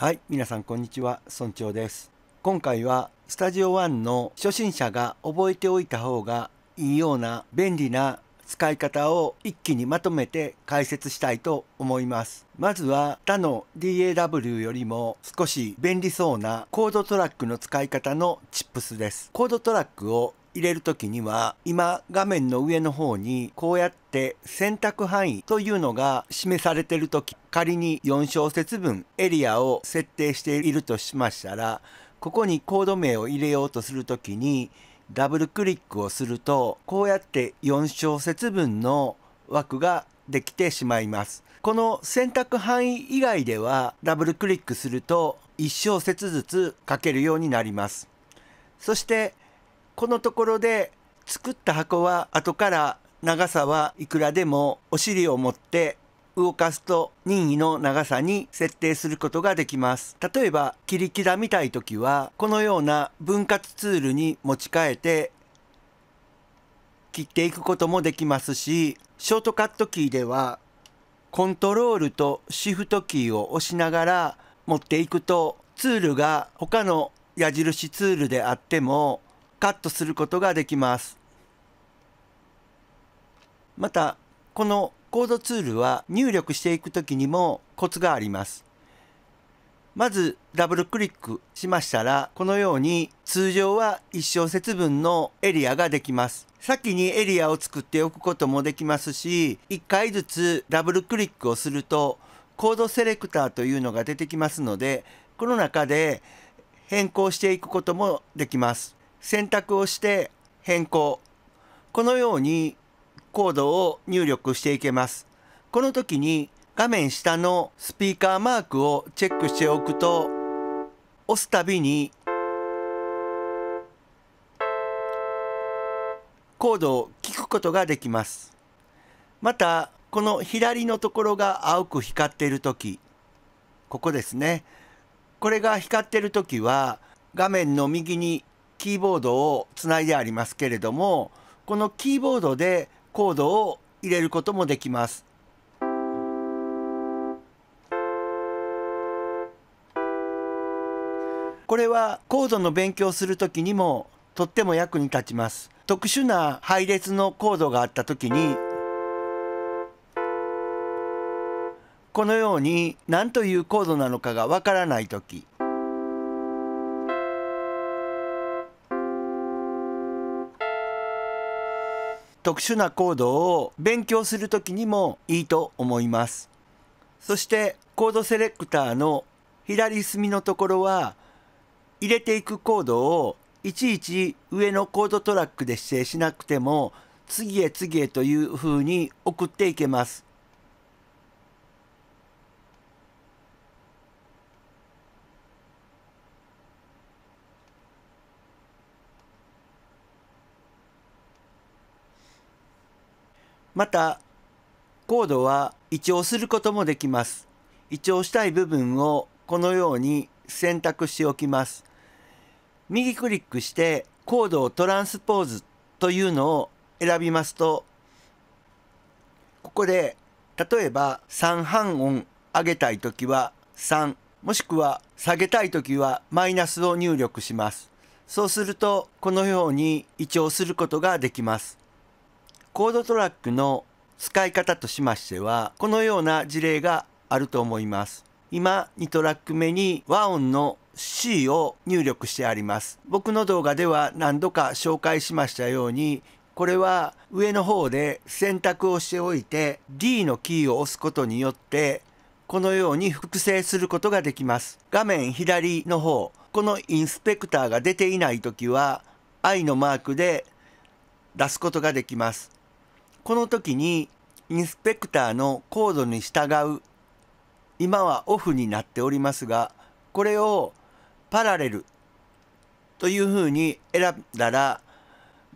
はい、皆さんこんにちは、村長です。今回はスタジオ1の初心者が覚えておいた方がいいような便利な使い方を一気にまとめて解説したいと思います。まずは他の DAW よりも少し便利そうなコードトラックの使い方のチップスです。コードトラックを入れる時には今画面の上の方にこうやって選択範囲というのが示されてる時仮に4小節分エリアを設定しているとしましたらここにコード名を入れようとする時にダブルクリックをするとこうやって4小節分の枠ができてしまいます。この選択範囲以外ではダブルクリックすると1小節ずつ書けるようになります。そしてこのところで作った箱は後から長さはいくらでもお尻を持って動かすと任意の長さに設定することができます。例えば切り刻みたい時はこのような分割ツールに持ち替えて切っていくこともできますしショートカットキーではコントロールとシフトキーを押しながら持っていくとツールが他の矢印ツールであってもカットすることができます。また、このコードツールは入力していくときにもコツがあります。まずダブルクリックしましたら、このように通常は1小節分のエリアができます。先にエリアを作っておくこともできますし、1回ずつダブルクリックをすると、コードセレクターというのが出てきますので、この中で変更していくこともできます。選択をして変更このようにコードを入力していけますこの時に画面下のスピーカーマークをチェックしておくと押すたびにコードを聞くことができますまたこの左のところが青く光っている時ここですねこれが光っている時は画面の右にキーボードをつないでありますけれどもこのキーボードでコードを入れることもできます。これはコードの勉強する時にもとっても役に立ちます。特殊な配列のコードがあった時にこのように何というコードなのかがわからない時特殊なコードを勉強する時にもいいと思います。そしてコードセレクターの左隅のところは入れていくコードをいちいち上のコードトラックで指定しなくても次へ次へという風に送っていけます。またコードは移調することもできます。移調したい部分をこのように選択しておきます。右クリックしてコードをトランスポーズというのを選びますとここで例えば3半音上げたい時は3もしくは下げたい時はマイナスを入力します。そうするとこのように移調することができます。コードトラックの使い方としましては、このような事例があると思います。今、2トラック目に和音の C を入力してあります。僕の動画では何度か紹介しましたように、これは上の方で選択をしておいて D のキーを押すことによってこのように複製することができます。画面左の方、このインスペクターが出ていない時は I のマークで出すことができます。この時にインスペクターのコードに従う今はオフになっておりますがこれをパラレルというふうに選んだら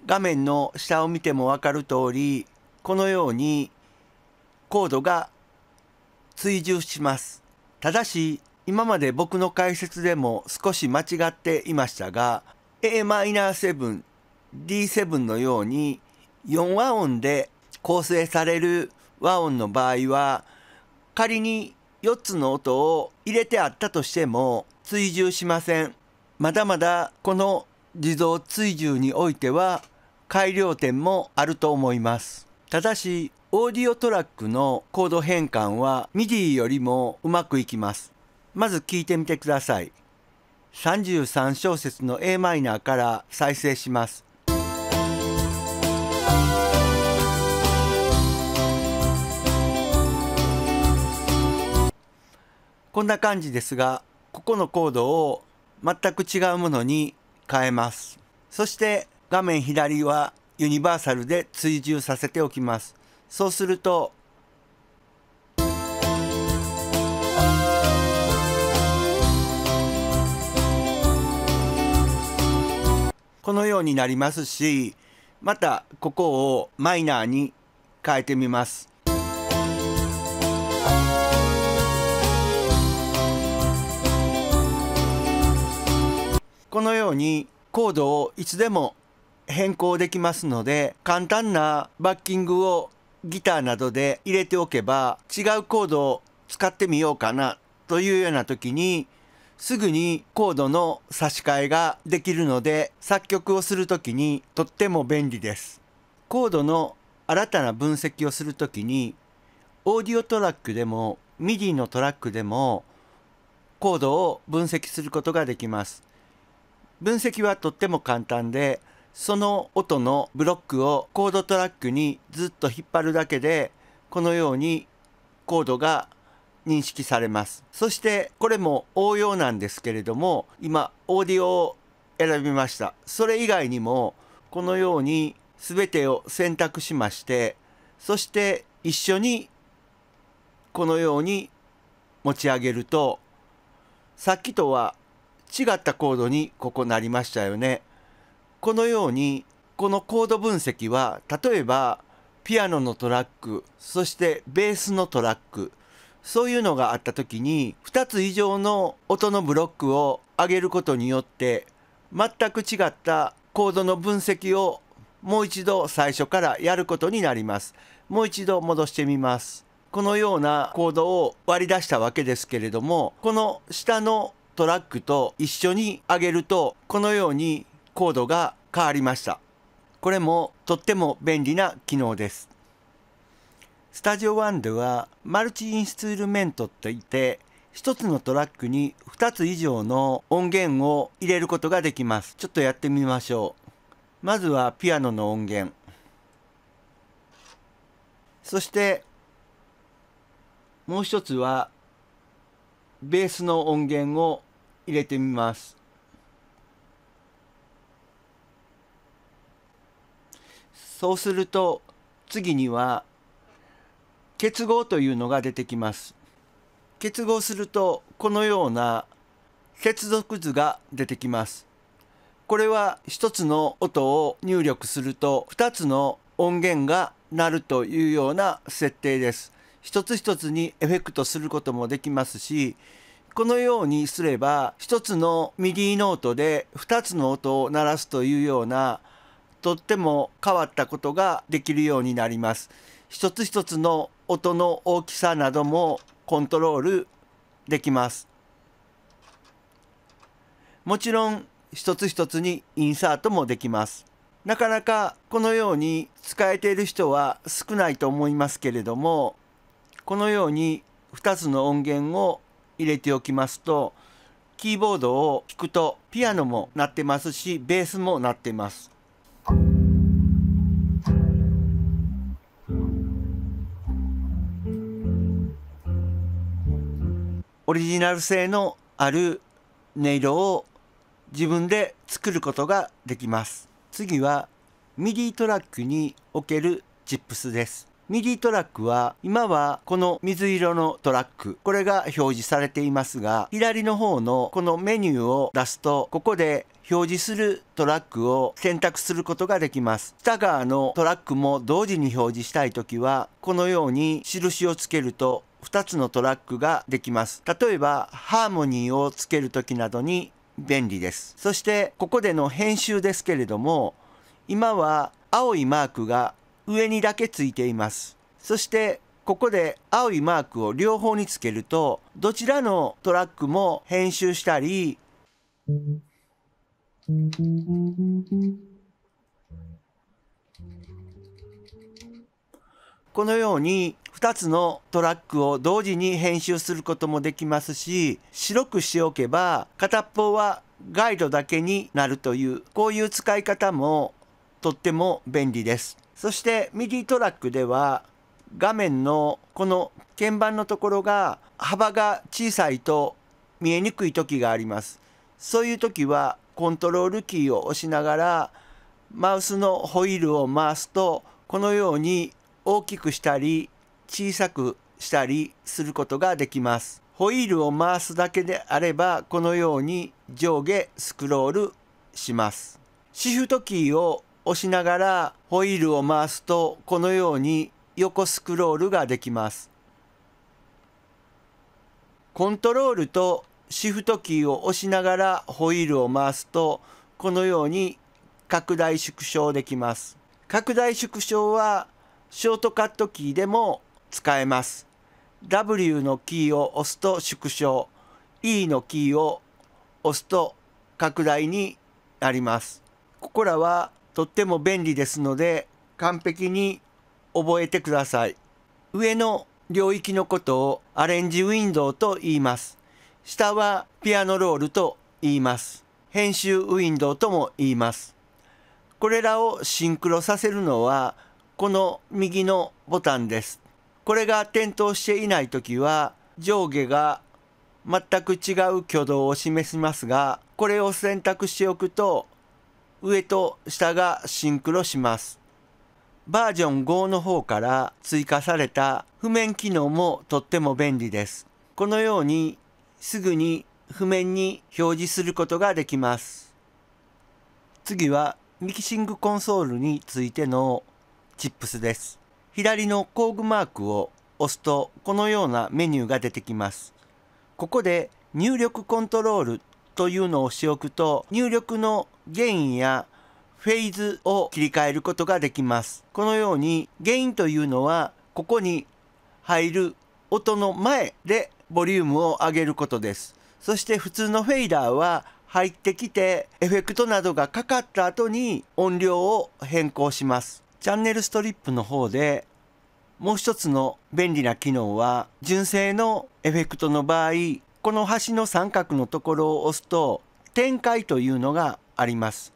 画面の下を見ても分かる通りこのようにコードが追従します。ただし今まで僕の解説でも少し間違っていましたが Am7D7 のように4和音で構成される和音の場合は仮に4つの音を入れてあったとしても追従しません。まだまだこの自動追従においては改良点もあると思います。ただしオーディオトラックのコード変換は MIDI よりもうまくいきます。まず聞いてみてください。33小節の a マイナーから再生します。こんな感じですが、ここのコードを全く違うものに変えます。そして画面左はユニバーサルで追従させておきます。そうすると、このようになりますし、またここをマイナーに変えてみます。このようにコードをいつでも変更できますので簡単なバッキングをギターなどで入れておけば違うコードを使ってみようかなというような時にすぐにコードの差し替えができるので作曲をする時にとっても便利です。コードの新たな分析をする時にオーディオトラックでも MIDI のトラックでもコードを分析することができます。分析はとっても簡単でその音のブロックをコードトラックにずっと引っ張るだけでこのようにコードが認識されますそしてこれも応用なんですけれども今オーディオを選びましたそれ以外にもこのように全てを選択しましてそして一緒にこのように持ち上げるとさっきとは違ったコードにここなりましたよね。このようにこのコード分析は例えばピアノのトラックそしてベースのトラックそういうのがあった時に2つ以上の音のブロックを上げることによって全く違ったコードの分析をもう一度最初からやることになります。もう一度戻してみます。このようなコードを割り出したわけですけれどもこの下のトラックと一緒に上げるとこのようにコードが変わりました。これもとっても便利な機能です。スタジオワンではマルチインストゥルメントといって1つのトラックに2つ以上の音源を入れることができます。ちょっとやってみましょう。まずはピアノの音源。そしてもう一つはベースの音源を入れてみます。そうすると次には結合というのが出てきます。結合するとこのような接続図が出てきます。これは1つの音を入力すると2つの音源が鳴るというような設定です。一つ一つにエフェクトすることもできますしこのようにすれば一つのミディノートで2つの音を鳴らすというようなとっても変わったことができるようになります。一つ一つの音の大きさなどもコントロールできます。もちろん一つ一つにインサートもできます。なかなかこのように使えている人は少ないと思いますけれどもこのように2つの音源を入れておきますとキーボードを弾くとピアノも鳴ってますしベースも鳴ってます。オリジナル性のある音色を自分で作ることができます。次は MIDI トラックにおけるチップスです。ミディトラックは今はこの水色のトラックこれが表示されていますが左の方のこのメニューを出すとここで表示するトラックを選択することができます。下側のトラックも同時に表示したい時はこのように印をつけると2つのトラックができます。例えばハーモニーをつける時などに便利です。そしてここでの編集ですけれども今は青いマークが上にだけついていますそしてここで青いマークを両方につけるとどちらのトラックも編集したりこのように2つのトラックを同時に編集することもできますし白くしておけば片方はガイドだけになるというこういう使い方もとっても便利です。そして MIDI トラックでは画面のこの鍵盤のところが幅が小さいと見えにくい時があります。そういう時はコントロールキーを押しながらマウスのホイールを回すとこのように大きくしたり小さくしたりすることができます。ホイールを回すだけであればこのように上下スクロールします。シフトキーを押しながらホイールを回すとこのように横スクロールができます。コントロールとシフトキーを押しながらホイールを回すとこのように拡大縮小できます。拡大縮小はショートカットキーでも使えます。W のキーを押すと縮小、E のキーを押すと拡大になります。ここらはとっても便利ですので完璧に覚えてください。上の領域のことをアレンジウィンドウと言います。下はピアノロールと言います。編集ウィンドウとも言います。これらをシンクロさせるのはこの右のボタンです。これが点灯していない時は上下が全く違う挙動を示しますがこれを選択しておくと上と下がシンクロします。バージョン5の方から追加された譜面機能もとっても便利です。このようにすぐに譜面に表示することができます。次はミキシングコンソールについてのチップスです。左の工具マークを押すとこのようなメニューが出てきます。ここで入力コントロールというのをしておくと入力の原因やフェーズを切り替えることができます。このようにゲインというのはここに入る音の前でボリュームを上げることです。そして普通のフェイダーは入ってきてエフェクトなどがかかった後に音量を変更します。チャンネルストリップの方でもう一つの便利な機能は純正のエフェクトの場合この端の三角のところを押すと展開というのがあります。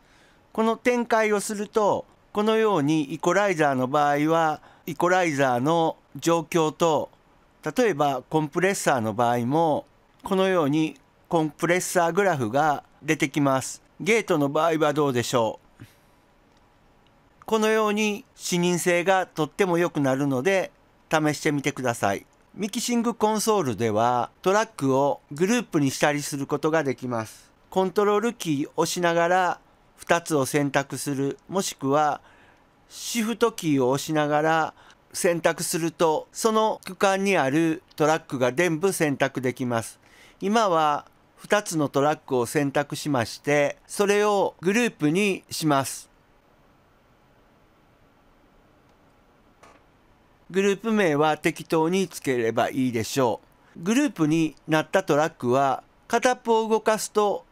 この展開をするとこのようにイコライザーの場合はイコライザーの状況と例えばコンプレッサーの場合もこのようにコンプレッサーグラフが出てきます。ゲートの場合はどうでしょうこのように視認性がとっても良くなるので試してみてください。ミキシングコンソールではトラックをグループにしたりすることができます。コントロールキーを押しながら2つを選択するもしくはシフトキーを押しながら選択するとその区間にあるトラックが全部選択できます。今は2つのトラックを選択しましてそれをグループにします。グループ名は適当につければいいでしょう。グループになったトラックは片っぽを動かすと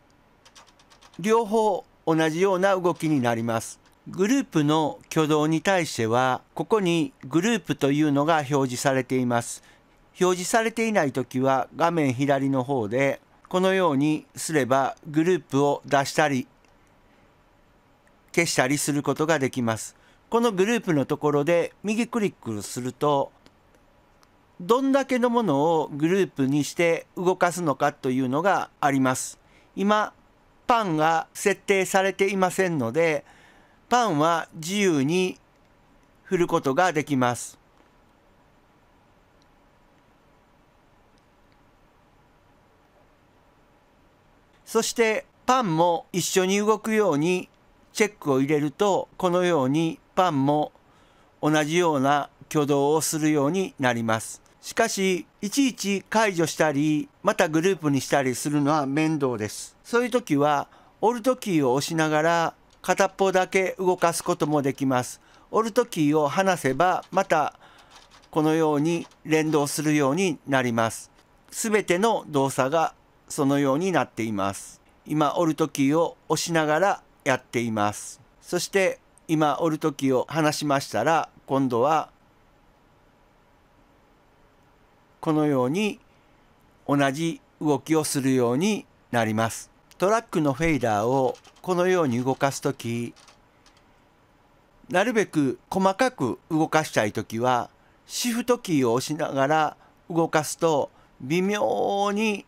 両方同じような動きになります。グループの挙動に対しては、ここにグループというのが表示されています。表示されていない時は画面左の方で、このようにすればグループを出したり、消したりすることができます。このグループのところで右クリックするとどんだけのものをグループにして動かすのかというのがあります。今パンが設定されていませんのでパンは自由に振ることができます。そしてパンも一緒に動くようにチェックを入れるとこのように般も同じような挙動をするようになります。しかし、いちいち解除したり、またグループにしたりするのは面倒です。そういう時は、オルトキーを押しながら、片っぽだけ動かすこともできます。オルトキーを離せば、また、このように連動するようになります。すべての動作がそのようになっています。今、オルトキーを押しながらやっています。そして、今おる時を話しましたら今度はこのように同じ動きをするようになります。トラックのフェイダーをこのように動かす時なるべく細かく動かしたい時はシフトキーを押しながら動かすと微妙に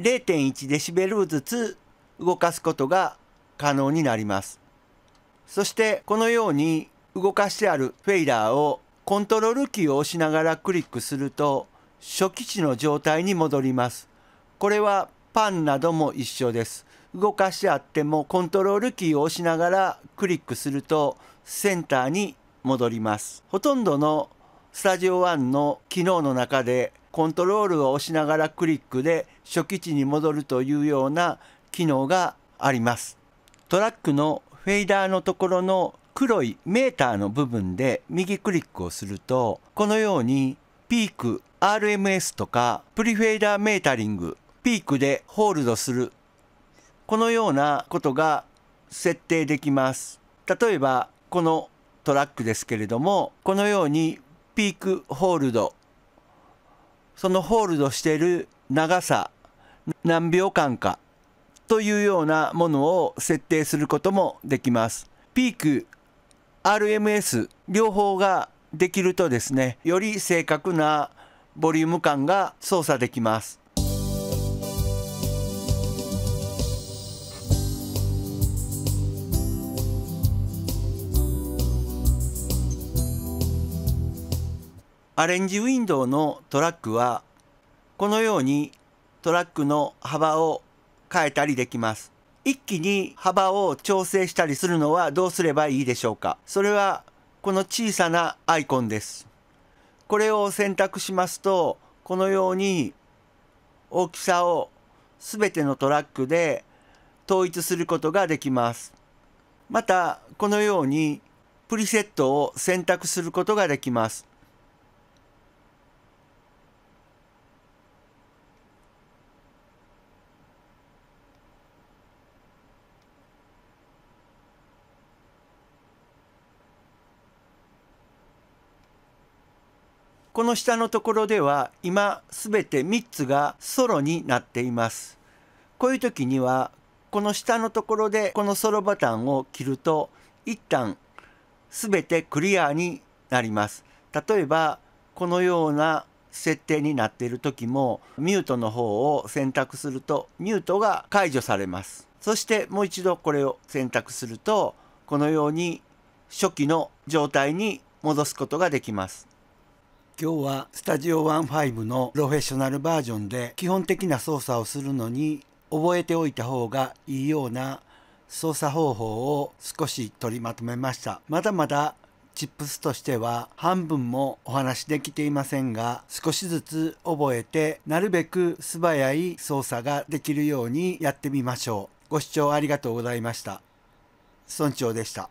0.1デシベルずつ動かすことが可能になります。そしてこのように動かしてあるフェイラーをコントロールキーを押しながらクリックすると初期値の状態に戻ります。これはパンなども一緒です。動かしてあってもコントロールキーを押しながらクリックするとセンターに戻ります。ほとんどのスタジオ1の機能の中でコントロールを押しながらクリックで初期値に戻るというような機能があります。トラックのフェーダーのところの黒いメーターの部分で右クリックをするとこのようにピーク RMS とかプリフェーダーメータリングピークでホールドするこのようなことが設定できます例えばこのトラックですけれどもこのようにピークホールドそのホールドしている長さ何秒間かというようなものを設定することもできます。ピーク、RMS 両方ができるとですね、より正確なボリューム感が操作できます。アレンジウィンドウのトラックはこのようにトラックの幅を変えたりできます。一気に幅を調整したりするのはどうすればいいでしょうかそれはこの小さなアイコンです。これを選択しますとこのように大きさを全てのトラックで統一することができます。またこのようにプリセットを選択することができます。この下のところでは今すべて3つがソロになっています。こういう時にはこの下のところでこのソロボタンを切ると一旦すべてクリアになります。例えばこのような設定になっている時もミュートの方を選択するとミュートが解除されます。そしてもう一度これを選択するとこのように初期の状態に戻すことができます。今日はスタジオ15のプロフェッショナルバージョンで基本的な操作をするのに覚えておいた方がいいような操作方法を少し取りまとめました。まだまだチップスとしては半分もお話できていませんが少しずつ覚えてなるべく素早い操作ができるようにやってみましょう。ご視聴ありがとうございました。村長でした。